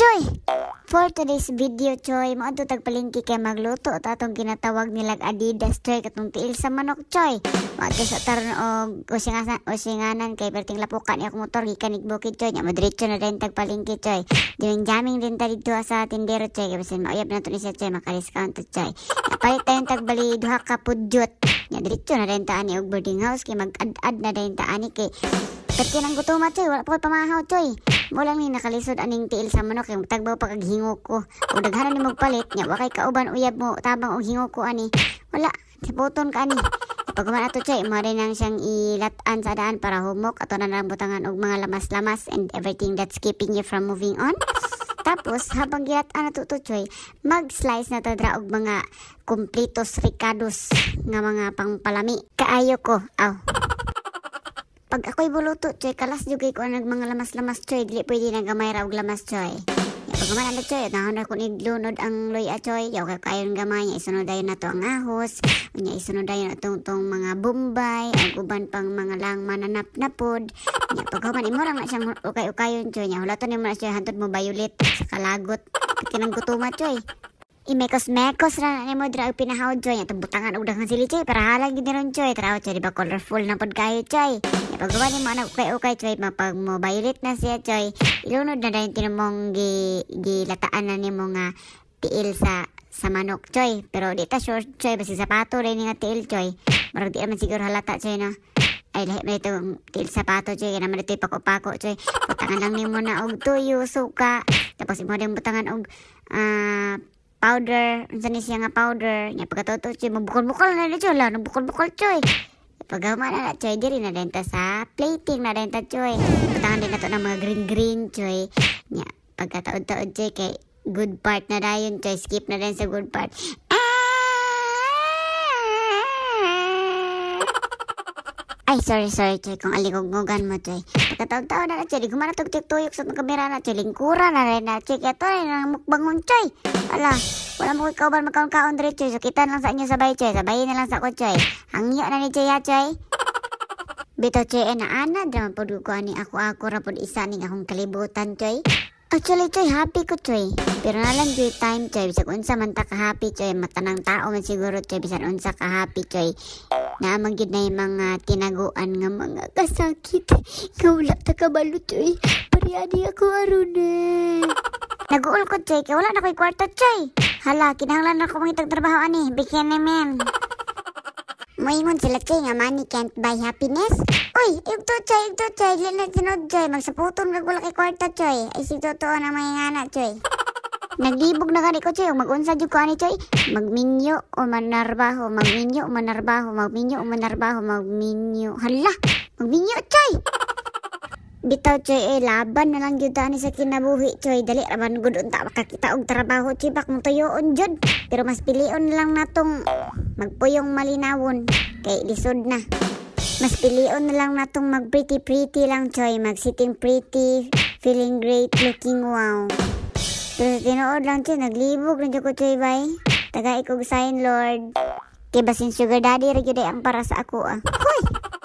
Choy! For today's video, Choy, mao to tagpalingki kay magluto at atong ginatawag nilag Adidas, Choy, katong tiil sa manok, Choy. Mao to sa taron og usingasan, usinganan kay perting lapukan ni akong motor gikanig bukid, Choy, nya madiretso na rin tagpalingki, Choy. Diring jamming din ta dito sa tindero, Choy, kay bisan mauyab na to ni siya, Choy, maka-discount Choy. Palitay yung tagbali duha ka pudyot. Nya diretso na rin ani og boarding house kay mag-ad-ad na rin ani kay Perti nang gutom choy, wala pa ko pamahaw choy. Mo ni nakalisod aning tiil sa manok kay tagbaw pa kag hingo ko. Ug daghanan ni magpalit nya wa kay kauban uyab mo tabang og hingo ko ani. Wala, tiboton ka ani. Pag man ato choy, mo rin nang siyang ilatan sa daan para humok ato na lang butangan og mga lamas-lamas and everything that's keeping you from moving on. Tapos, habang gilat ano ah, to, to choy, mag-slice na tadra og mga kumplitos ricados nga mga pangpalami. Kaayo ko. Aw. Pag ako'y buluto, choy, kalas jugay ko ang mga lamas-lamas, choy. Dili pwede na gamay ra og lamas, choy. Pagkumalan na choy, eh, nahon na kunid lunod ang loy achoy, yaw kakayon gamay niya, isunod dayon na to ang ahos, niya isunod dayon na tong tong mga bumbay, ang uban pang mga lang mananap na pod. Niya pagkuman imurang na siyang ukay-ukayon choy niya, hulaton niya mo na choy, hantod mo bayulit sa kalagot, kinang gutuma choy. Imekos-mekos ra na nimo dra pinahawd choy, nya butangan og daghang sili choy, para halang gid ron choy, traw choy di ba colorful na pod kayo choy. Kagawa ni mo na kay okay choy mapag mobilit na siya choy. Ilunod na dayon tinumong gi gilataan na nimo nga tiil sa sa manok choy. Pero di ta sure choy basi sapato rin nga tiil choy. Marag di man siguro halata choy no. Ay lahi mo ito tiil sapato choy. Kaya naman ito ipako choy. Butangan lang nimo na og tuyo, suka. Tapos imo din butangan og ah uh, powder, unsa ni siya nga powder, nya pagkatoto choy, mabukol-bukol na ni choy, la, bukol-bukol choy. Pagama na na choy, diri na rin ta sa plating na rin choy. Patangan din na to ng mga green-green choy. Nya, pagkataod-taod choy kay good part na dayon choy. Skip na rin sa good part. Ay, sorry, sorry, Choy. Kung aligugugan mo, Choy. Eh. Pagkataon-taon na na, Choy. Gumana tuyok sa itong na, Choy. Lingkura na rin na, Choy. Kaya ito eh, na yung mukbangon, Choy. Ala, wala mo ikaw ba magkaon-kaon rin, Choy. Sakitan lang sa inyo sabay, Choy. Sabayin na lang sa ako, Choy. Hangyo na ni Choy, ha, Choy. Bito, Choy, na ana. Drama po ni ako ako rapod isa ning akong kalibutan, Choy. Actually, Choy, happy ko, Choy. Pero nalang Choy time, Choy. Bisag unsa man ta ka happy, Choy. Matanang tao man siguro, Choy. Bisan unsa ka happy, Choy na manggid na mga tinaguan nga mga kasakit nga wala ta kabalot oy pariadi ako aron eh Naguol ko, Chay. Kaya wala na ko'y kwarta, Chay. Hala, kinahanglan na ko mga trabaho, ani. Bigyan na, men. Moingon sila, Chay, nga money can't buy happiness. Uy, igto, Chay, igto, Chay. Lina, sinod, Chay. Magsaputon ka wala kay kwarta, Chay. Ay, si totoo na may ngana, Chay. Naglibog na kani ko choy, magunsa jud ko ani choy, magminyo o manarbaho, magminyo o manarbaho, magminyo o manarbaho, magminyo. Hala, magminyo choy. Bitaw choy eh, laban na lang gyud ani sa kinabuhi choy. Dali raman gud unta makakita og trabaho choy bak mong jud. Pero mas pilion lang natong magpuyong malinawon kay lisod na. Mas pilion na lang natong mag pretty pretty lang choy, mag sitting pretty, feeling great, looking wow. Pero tinuod lang siya, naglibog na ko siya bay. Tagay ikog sign, Lord. Kaya basin sugar daddy, ragyuday ang para sa ako ah. Hoy!